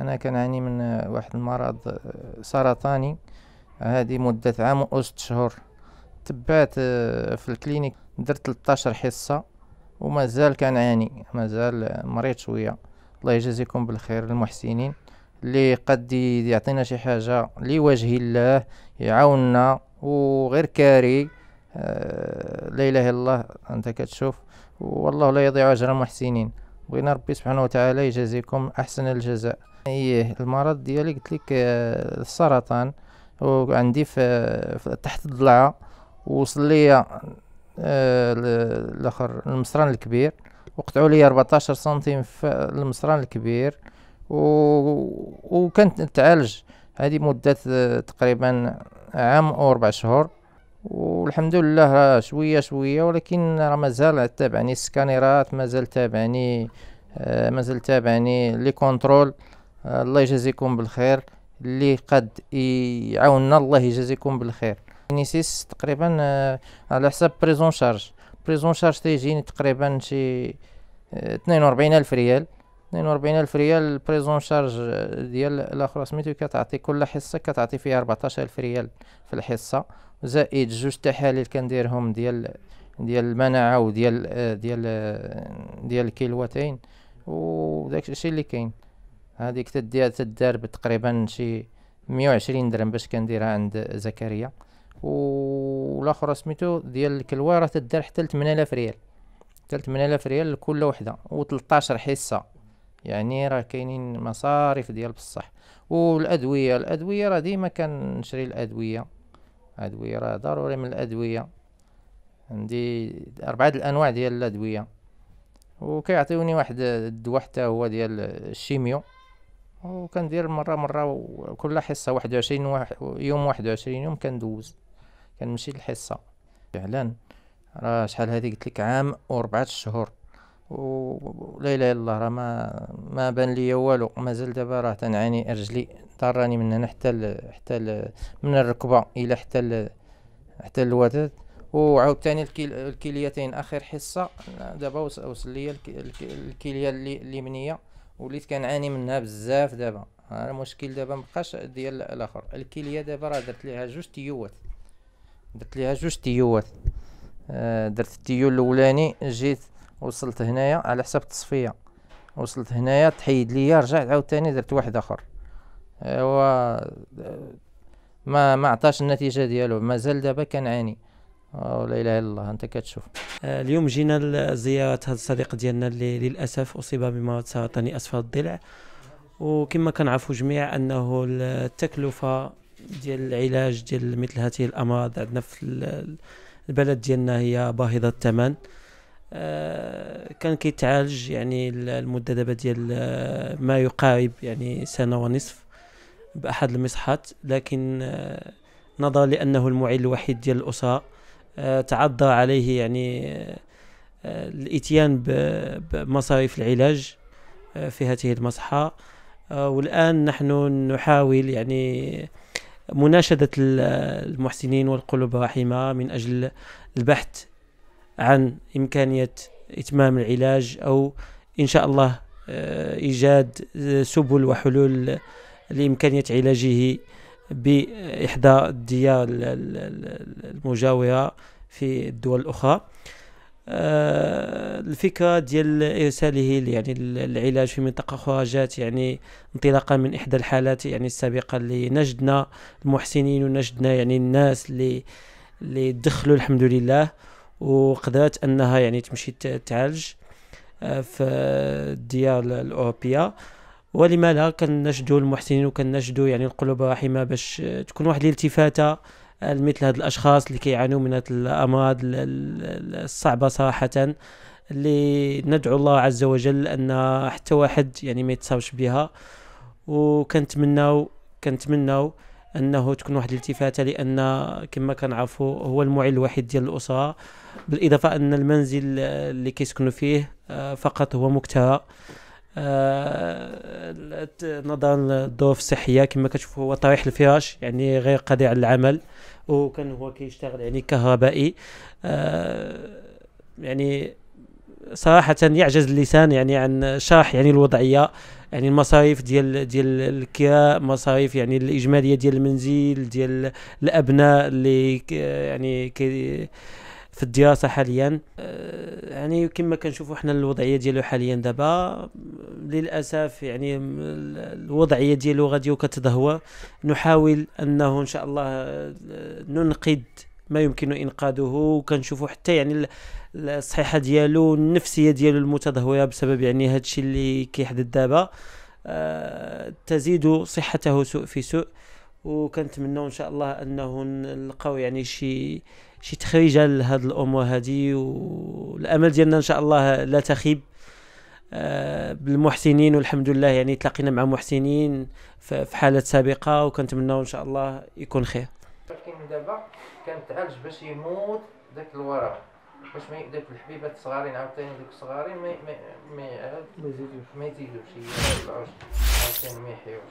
أنا كان عاني من واحد المرض آه، سرطاني هذه مدة عام وأست شهور تبعت آه، في الكلينيك درت 13 حصة ومازال كان عاني مازال مريض شوية الله يجازيكم بالخير المحسنين اللي قد يعطينا شي حاجة لوجه الله يعاوننا وغير كاري آه، لا إله إلا الله أنت كتشوف والله لا يضيع أجر المحسنين بغينا ربي سبحانه وتعالى يجازيكم احسن الجزاء ايه المرض ديالي قلت لك آه، السرطان وعندي في تحت الضلعه وصل لي آه، الاخر المصران الكبير وقطعوا لي 14 سنتيم في المصران الكبير و... وكنت نتعالج هذه مده آه، تقريبا عام او اربع شهور والحمد لله راه شويه شويه ولكن راه مازال تابعني السكانيرات مازال تابعني آه مازال تابعني لي كونترول آه الله يجازيكم بالخير اللي قد يعاوننا الله يجازيكم بالخير نيسيس تقريبا آه على حساب بريزون شارج بريزون شارج تيجيني تقريبا شي آه، اثنين وأربعين الف ريال اثنين ألف ريال بريزون شارج ديال الاخر سميتو كتعطي كل حصة كتعطي فيها 14 ألف ريال في الحصة زائد جوج تحاليل كنديرهم ديال ديال المناعة وديال ديال ديال الكيلواتين وداك الشيء اللي كاين هذيك تديها تدار بتقريبا شي مية درهم باش كنديرها عند زكريا والاخر سميتو ديال الكلوه راه تدار حتى 8000 ريال حتى ريال لكل وحده و13 حصه يعني راه كاينين مصاريف ديال بصح والادويه الادويه راه ديما كنشري الادويه ادويه راه ضروري من الادويه عندي اربعه الانواع ديال الادويه وكيعطيوني واحد الدواء حتى هو ديال الشيميو وكندير مره مره كل حصه واحد يوم واحد يوم كندوز كنمشي للحصه فعلا راه شحال هذه قلت لك عام 4 شهور ولا اله الا الله راه ما ما بان ليا والو مازال دابا راه تنعاني رجلي ضراني من هنا حتى ال حتى ال من الركبه الى حتى ال حتى الوتد وعاوتاني الكليتين اخر حصه دابا وصل ليا الكليه اليمنيه وليت كنعاني منها بزاف دابا المشكل دابا مبقاش ديال الاخر الكليه دابا راه درت ليها جوج تيوات درت ليها جوج تيوات آه درت التيو الاولاني جيت وصلت هنايا على حساب التصفيه وصلت هنايا تحيد ليا رجعت عاوتاني درت واحد اخر ايوا آه، آه، ما ما عطاش النتيجه ديالو مازال دابا كنعاني ولا آه، اله الا الله انت كتشوف اليوم جينا لزياره هذا الصديق ديالنا اللي للاسف اصيب بمرض سرطاني اسفل الضلع وكما كنعرفوا جميع انه التكلفه ديال العلاج ديال مثل هذه الامراض عندنا في البلد ديالنا هي باهظه الثمن آه، كان كيتعالج يعني المده دابا ديال آه، ما يقارب يعني سنه ونصف باحد المصحات لكن آه، نظرا لانه المعيل الوحيد ديال الاسره تعذر عليه يعني الاتيان بمصاريف العلاج في هذه المصحه والان نحن نحاول يعني مناشده المحسنين والقلوب الرحيمه من اجل البحث عن إمكانية إتمام العلاج أو إن شاء الله آه، إيجاد آه، سبل وحلول لإمكانية علاجه بإحدى الديار المجاورة في الدول الأخرى آه، الفكرة ديال إرساله يعني العلاج في منطقة أخرى جات يعني انطلاقا من إحدى الحالات يعني السابقة اللي نجدنا المحسنين ونجدنا يعني الناس اللي اللي دخلوا الحمد لله وقدرت انها يعني تمشي تعالج آه، في الديار الاوروبيه ولما لا كنشدوا المحسنين وكنشدوا يعني القلوب الرحيمه باش آه، تكون واحد الالتفاته آه، لمثل هاد الاشخاص اللي كيعانوا من هاد الامراض الصعبه صراحه اللي ندعو الله عز وجل ان حتى واحد يعني ما يتصابش بها وكنتمناو كنتمناو انه تكون واحد الالتفاته لان كما كنعرفوا هو المعيل الوحيد ديال الاسره بالاضافه ان المنزل اللي كيسكنوا فيه آه، فقط هو مكتهى آه، نظرا للظروف الصحيه كما كتشوفوا هو طريح الفراش يعني غير قادر على العمل وكان هو كيشتغل يعني كهربائي آه، يعني صراحه يعجز اللسان يعني عن شرح يعني الوضعيه يعني المصاريف ديال ديال الكراء مصاريف يعني الاجماليه ديال المنزل ديال الابناء اللي يعني كي في الدراسه حاليا آه، يعني كما كنشوفوا حنا الوضعيه ديالو حاليا دابا للاسف يعني الوضعيه ديالو غادي كتدهور نحاول انه ان شاء الله آه، ننقذ ما يمكن انقاذه وكنشوفوا حتى يعني الصحيحه ديالو النفسيه ديالو المتدهوره بسبب يعني هذا الشيء اللي كيحدث دابا أه تزيد صحته سوء في سوء وكنتمنوا ان شاء الله انه نلقاو يعني شي شي تخريجه لهاد الامور هذه والامل ديالنا ان شاء الله لا تخيب آه، بالمحسنين والحمد لله يعني تلاقينا مع محسنين في حالات سابقه وكنتمنوا ان شاء الله يكون خير ولكن دابا كنتعالج باش يموت داك الورق باش ما داك الحبيبات الصغارين عاوتاني دوك الصغارين ما ما ما يزيدوش ما يزيدوش عاوتاني ما يحيوش